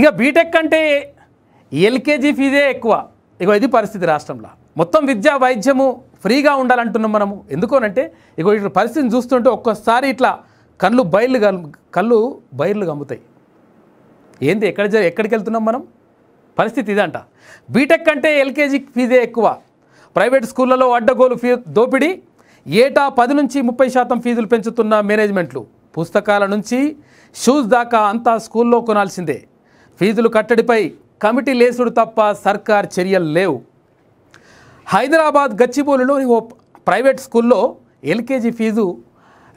ఇక బీటెక్ కంటే ఎల్కేజీ ఫీజే ఎక్కువ ఇక ఇది పరిస్థితి రాష్ట్రంలో మొత్తం విద్యా వైద్యము ఫ్రీగా ఉండాలంటున్నాం మనము ఎందుకోనంటే ఇక ఇటు పరిస్థితిని చూస్తుంటే ఒక్కోసారి ఇట్లా కళ్ళు బయలు కళ్ళు బయర్లు గమ్ముతాయి ఏంది ఎక్కడ ఎక్కడికి వెళ్తున్నాం మనం పరిస్థితి ఇదంట బీటెక్ కంటే ఎల్కేజీ ఫీజే ఎక్కువ ప్రైవేట్ స్కూళ్ళలో అడ్డగోలు ఫీ దోపిడీ ఏటా పది నుంచి ముప్పై శాతం ఫీజులు పెంచుతున్న మేనేజ్మెంట్లు పుస్తకాల నుంచి షూస్ దాకా అంతా స్కూల్లో కొనాల్సిందే ఫీజులు కట్టడిపై కమిటీ లేసుడు తప్ప సర్కార్ చర్యలు లేవు హైదరాబాద్ గచ్చిబోలిలోని ఓ ప్రైవేట్ స్కూల్లో ఎల్కేజీ ఫీజు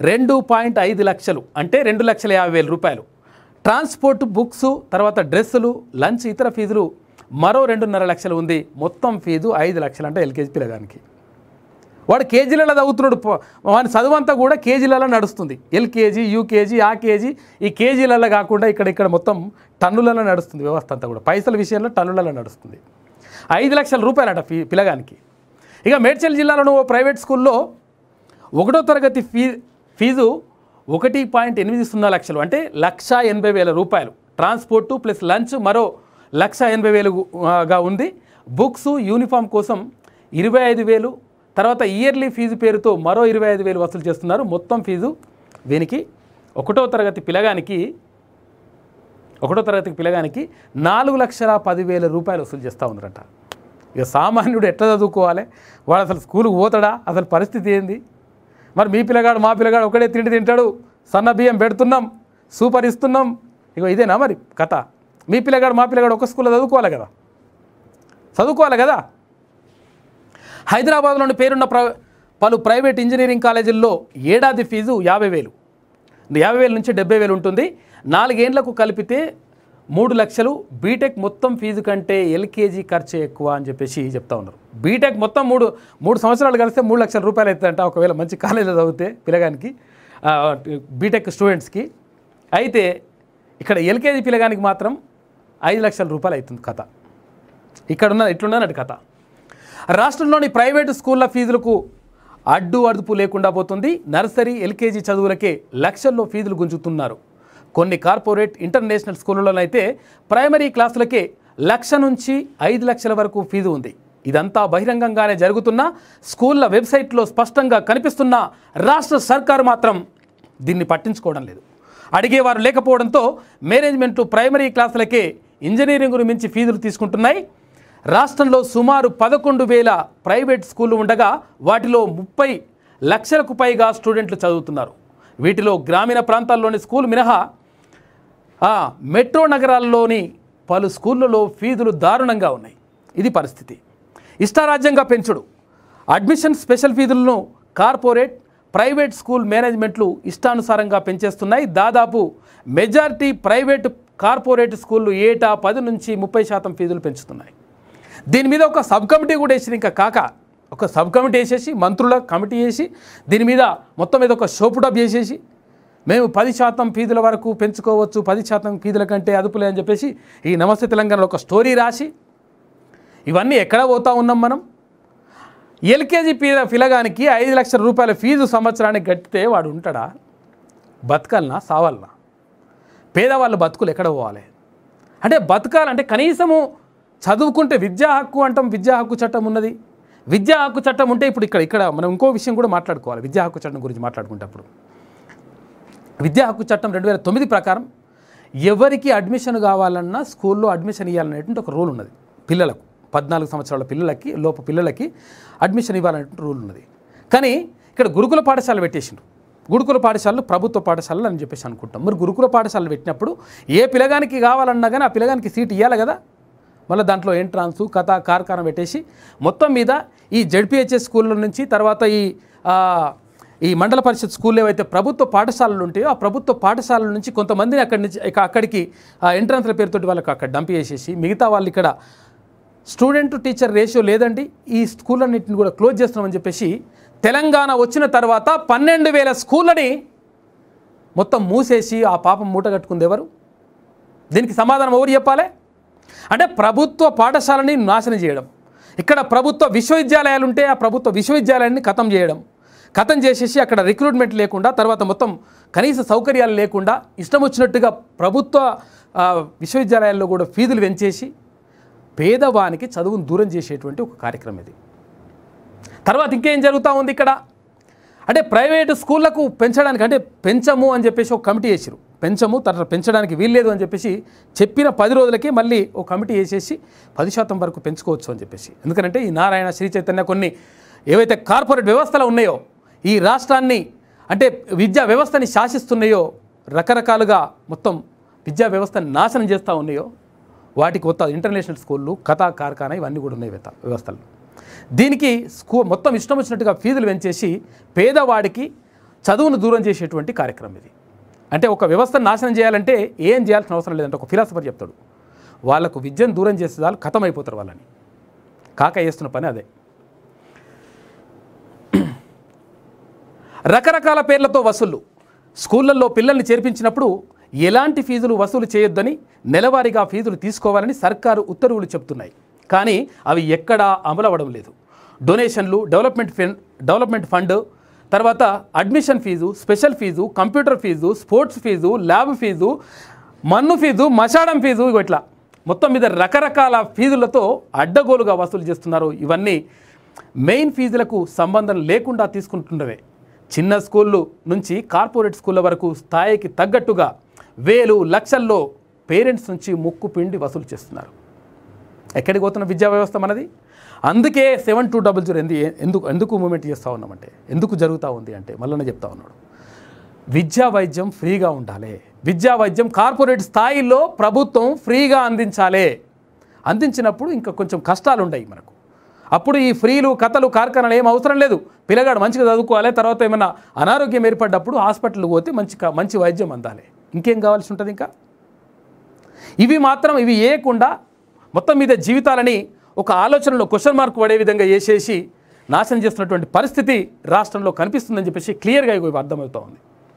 రెండు పాయింట్ ఐదు లక్షలు అంటే రెండు లక్షల యాభై వేల రూపాయలు ట్రాన్స్పోర్ట్ బుక్స్ తర్వాత డ్రెస్సులు లంచ్ ఇతర ఫీజులు మరో రెండున్నర లక్షలు ఉంది మొత్తం ఫీజు ఐదు లక్షలు అంటే ఎల్కేజీ పిల్లగానికి వాడు కేజీలలో చదువుతున్నాడు వాడి చదువంతా కూడా కేజీలలో నడుస్తుంది ఎల్కేజీ యూకేజీ ఆ కేజీ ఈ కేజీలలో కాకుండా ఇక్కడ ఇక్కడ మొత్తం టన్నులలో నడుస్తుంది వ్యవస్థ అంతా కూడా పైసల విషయంలో టన్నులలో నడుస్తుంది ఐదు లక్షల రూపాయలట ఫీ పిలగానికి ఇక మేడ్చల్ జిల్లాలో ఓ ప్రైవేట్ స్కూల్లో ఒకటో తరగతి ఫీ ఫీజు ఒకటి పాయింట్ ఎనిమిది సున్నా లక్షలు అంటే లక్ష ఎనభై వేల రూపాయలు ట్రాన్స్పోర్టు ప్లస్ లంచ్ మరో లక్ష ఎనభై వేలుగా ఉంది బుక్స్ యూనిఫామ్ కోసం ఇరవై ఐదు వేలు తర్వాత ఇయర్లీ ఫీజు పేరుతో మరో ఇరవై ఐదు వేలు వసూలు చేస్తున్నారు మొత్తం ఫీజు దీనికి ఒకటో తరగతి పిల్లగానికి ఒకటో తరగతి పిల్లగానికి నాలుగు లక్షల పదివేల రూపాయలు వసూలు చేస్తూ ఉన్నారంట ఇక సామాన్యుడు ఎట్లా చదువుకోవాలి వాడు అసలు స్కూల్కి పోతాడా అసలు పరిస్థితి ఏంది మరి మీ పిల్లగాడు మా పిల్లగాడు ఒకడే తిండి తింటాడు సన్న బియ్యం పెడుతున్నాం సూపర్ ఇస్తున్నాం ఇక ఇదేనా మరి కథ మీ పిల్లగాడు మా పిల్లగాడు ఒక స్కూల్లో చదువుకోవాలి కదా చదువుకోవాలి కదా హైదరాబాద్లోని పేరున్న ప్ర పలు ప్రైవేట్ ఇంజనీరింగ్ కాలేజీల్లో ఏడాది ఫీజు యాభై వేలు యాభై వేల నుంచి డెబ్బై వేలు ఉంటుంది నాలుగేండ్లకు కలిపితే మూడు లక్షలు బీటెక్ మొత్తం ఫీజు కంటే ఎల్కేజీ ఖర్చు ఎక్కువ అని చెప్పేసి చెప్తా ఉన్నారు బీటెక్ మొత్తం మూడు మూడు సంవత్సరాలు కలిస్తే మూడు లక్షల రూపాయలు అవుతుందంట ఒకవేళ మంచి కాలేజీలో చదివితే పిలగానికి బీటెక్ స్టూడెంట్స్కి అయితే ఇక్కడ ఎల్కేజీ పిలగానికి మాత్రం ఐదు లక్షల రూపాయలు అవుతుంది కథ ఇక్కడున్న ఇట్లున్నది కథ రాష్ట్రంలోని ప్రైవేటు స్కూళ్ల ఫీజులకు అడ్డు అడుపు లేకుండా పోతుంది నర్సరీ ఎల్కేజీ చదువులకే లక్షల్లో ఫీజులు గుంజుతున్నారు కొన్ని కార్పొరేట్ ఇంటర్నేషనల్ అయితే ప్రైమరీ క్లాసులకే లక్ష నుంచి ఐదు లక్షల వరకు ఫీజు ఉంది ఇదంతా బహిరంగంగానే జరుగుతున్న స్కూళ్ళ వెబ్సైట్లో స్పష్టంగా కనిపిస్తున్న రాష్ట్ర సర్కారు మాత్రం దీన్ని పట్టించుకోవడం లేదు అడిగేవారు లేకపోవడంతో మేనేజ్మెంట్ ప్రైమరీ క్లాసులకే ఇంజనీరింగ్ను మించి ఫీజులు తీసుకుంటున్నాయి రాష్ట్రంలో సుమారు పదకొండు వేల ప్రైవేట్ స్కూళ్ళు ఉండగా వాటిలో ముప్పై లక్షలకు పైగా స్టూడెంట్లు చదువుతున్నారు వీటిలో గ్రామీణ ప్రాంతాల్లోని స్కూల్ మినహా మెట్రో నగరాల్లోని పలు స్కూళ్ళలో ఫీజులు దారుణంగా ఉన్నాయి ఇది పరిస్థితి ఇష్టారాజ్యంగా పెంచుడు అడ్మిషన్ స్పెషల్ ఫీజులను కార్పొరేట్ ప్రైవేట్ స్కూల్ మేనేజ్మెంట్లు ఇష్టానుసారంగా పెంచేస్తున్నాయి దాదాపు మెజారిటీ ప్రైవేట్ కార్పొరేట్ స్కూళ్ళు ఏటా పది నుంచి ముప్పై శాతం ఫీజులు పెంచుతున్నాయి దీని మీద ఒక సబ్ కమిటీ కూడా వేసింది ఇంకా కాక ఒక సబ్ కమిటీ వేసేసి మంత్రుల కమిటీ వేసి దీని మీద మొత్తం మీద ఒక షోపుటప్ చేసేసి మేము పది శాతం ఫీజుల వరకు పెంచుకోవచ్చు పది శాతం ఫీజుల కంటే అదుపులే అని చెప్పేసి ఈ నమస్తే తెలంగాణలో ఒక స్టోరీ రాసి ఇవన్నీ ఎక్కడ పోతా ఉన్నాం మనం ఎల్కేజీ పీద పిలగానికి ఐదు లక్షల రూపాయల ఫీజు సంవత్సరానికి కట్టితే వాడు ఉంటాడా బతకాలనా సావాలనా పేదవాళ్ళ బతుకులు ఎక్కడ పోవాలి అంటే బతకాలంటే కనీసము చదువుకుంటే విద్యా హక్కు అంటాం విద్యా హక్కు చట్టం ఉన్నది విద్యా హక్కు చట్టం ఉంటే ఇప్పుడు ఇక్కడ ఇక్కడ మనం ఇంకో విషయం కూడా మాట్లాడుకోవాలి విద్యా హక్కు చట్టం గురించి మాట్లాడుకుంటప్పుడు విద్యా హక్కు చట్టం రెండు వేల తొమ్మిది ప్రకారం ఎవరికి అడ్మిషన్ కావాలన్నా స్కూల్లో అడ్మిషన్ ఇవ్వాలనేటువంటి ఒక రూల్ ఉన్నది పిల్లలకు పద్నాలుగు సంవత్సరాల పిల్లలకి లోపు పిల్లలకి అడ్మిషన్ ఇవ్వాలనేటువంటి రూల్ ఉన్నది కానీ ఇక్కడ గురుకుల పాఠశాల పెట్టేసిండ్రు గురుకుల పాఠశాలలు ప్రభుత్వ పాఠశాలలు అని చెప్పేసి అనుకుంటాం మరి గురుకుల పాఠశాలలు పెట్టినప్పుడు ఏ పిల్లగానికి కావాలన్నా కానీ ఆ పిల్లగానికి సీట్ ఇవ్వాలి కదా మళ్ళీ దాంట్లో ఎంట్రాన్స్ కథ కార్కారం పెట్టేసి మొత్తం మీద ఈ జడ్పిహెచ్ఎస్ స్కూళ్ళ నుంచి తర్వాత ఈ ఈ మండల పరిషత్ స్కూల్లో ఏవైతే ప్రభుత్వ పాఠశాలలు ఉంటాయో ఆ ప్రభుత్వ పాఠశాలల నుంచి కొంతమందిని అక్కడి నుంచి అక్కడికి ఎంట్రన్స్ల పేరుతోటి వాళ్ళకి అక్కడ డంప్ చేసేసి మిగతా వాళ్ళు ఇక్కడ స్టూడెంట్ టీచర్ రేషియో లేదండి ఈ స్కూళ్ళన్నింటిని కూడా క్లోజ్ చేస్తున్నామని చెప్పేసి తెలంగాణ వచ్చిన తర్వాత పన్నెండు వేల స్కూళ్ళని మొత్తం మూసేసి ఆ పాపం మూట కట్టుకుంది ఎవరు దీనికి సమాధానం ఎవరు చెప్పాలి అంటే ప్రభుత్వ పాఠశాలని నాశనం చేయడం ఇక్కడ ప్రభుత్వ విశ్వవిద్యాలయాలు ఉంటే ఆ ప్రభుత్వ విశ్వవిద్యాలయాన్ని కథం చేయడం కథం చేసేసి అక్కడ రిక్రూట్మెంట్ లేకుండా తర్వాత మొత్తం కనీస సౌకర్యాలు లేకుండా ఇష్టం వచ్చినట్టుగా ప్రభుత్వ విశ్వవిద్యాలయాల్లో కూడా ఫీజులు పెంచేసి పేదవానికి చదువును దూరం చేసేటువంటి ఒక కార్యక్రమం ఇది తర్వాత ఇంకేం జరుగుతూ ఉంది ఇక్కడ అంటే ప్రైవేటు స్కూళ్లకు పెంచడానికి అంటే పెంచము అని చెప్పేసి ఒక కమిటీ వేసారు పెంచము తన పెంచడానికి వీల్లేదు అని చెప్పేసి చెప్పిన పది రోజులకే మళ్ళీ ఓ కమిటీ వేసేసి పది శాతం వరకు పెంచుకోవచ్చు అని చెప్పేసి ఎందుకంటే ఈ నారాయణ శ్రీ చైతన్య కొన్ని ఏవైతే కార్పొరేట్ వ్యవస్థలు ఉన్నాయో ఈ రాష్ట్రాన్ని అంటే విద్యా వ్యవస్థని శాసిస్తున్నాయో రకరకాలుగా మొత్తం విద్యా వ్యవస్థను నాశనం చేస్తూ ఉన్నాయో వాటికి కొత్త ఇంటర్నేషనల్ స్కూళ్ళు కథా కార్ఖానా ఇవన్నీ కూడా ఉన్నాయి వ్యవస్థలు దీనికి స్కూ మొత్తం ఇష్టం వచ్చినట్టుగా ఫీజులు పెంచేసి పేదవాడికి చదువును దూరం చేసేటువంటి కార్యక్రమం ఇది అంటే ఒక వ్యవస్థను నాశనం చేయాలంటే ఏం చేయాల్సిన అవసరం లేదంటే ఒక ఫిలాసఫర్ చెప్తాడు వాళ్ళకు విద్యను దూరం చేసే వాళ్ళు కథం అయిపోతారు వాళ్ళని కాక చేస్తున్న పని అదే రకరకాల పేర్లతో వసూళ్ళు స్కూళ్ళల్లో పిల్లల్ని చేర్పించినప్పుడు ఎలాంటి ఫీజులు వసూలు చేయొద్దని నెలవారీగా ఫీజులు తీసుకోవాలని సర్కారు ఉత్తర్వులు చెప్తున్నాయి కానీ అవి ఎక్కడా అమలవడం లేదు డొనేషన్లు డెవలప్మెంట్ ఫండ్ డెవలప్మెంట్ ఫండ్ తర్వాత admission fee special fee computer fee sports fee lab fee మన్ను ఫీజు మషాడం ఫీజు ఇట్లా మొత్తం మీద రకరకాల ఫీజులతో అడ్డగోలుగా వసూలు చేస్తున్నారు ఇవన్నీ మెయిన్ ఫీజులకు సంబంధం లేకుండా తీసుకుంటుండవే చిన్న స్కూళ్ళు నుంచి కార్పొరేట్ స్కూళ్ళ వరకు స్థాయికి తగ్గట్టుగా వేలు లక్షల్లో పేరెంట్స్ నుంచి ముక్కు పిండి వసూలు చేస్తున్నారు ఎక్కడికి పోతున్న విద్యా వ్యవస్థ మనది అందుకే సెవెన్ టూ డబుల్ జీరో ఎందు ఎందుకు ఎందుకు మూమెంట్ చేస్తూ ఉన్నామంటే ఎందుకు జరుగుతూ ఉంది అంటే మళ్ళీ చెప్తా ఉన్నాడు విద్యా వైద్యం ఫ్రీగా ఉండాలి విద్యా వైద్యం కార్పొరేట్ స్థాయిలో ప్రభుత్వం ఫ్రీగా అందించాలి అందించినప్పుడు ఇంకా కొంచెం కష్టాలు ఉన్నాయి మనకు అప్పుడు ఈ ఫ్రీలు కథలు కార్ఖానాలు ఏం అవసరం లేదు పిల్లగాడు మంచిగా చదువుకోవాలి తర్వాత ఏమైనా అనారోగ్యం ఏర్పడ్డప్పుడు హాస్పిటల్కి పోతే మంచి మంచి వైద్యం అందాలి ఇంకేం కావాల్సి ఉంటుంది ఇంకా ఇవి మాత్రం ఇవి వేయకుండా మొత్తం మీద జీవితాలని ఒక ఆలోచనలో క్వశ్చన్ మార్క్ పడే విధంగా వేసేసి నాశనం చేస్తున్నటువంటి పరిస్థితి రాష్ట్రంలో కనిపిస్తుందని చెప్పేసి క్లియర్గా అర్థమవుతూ ఉంది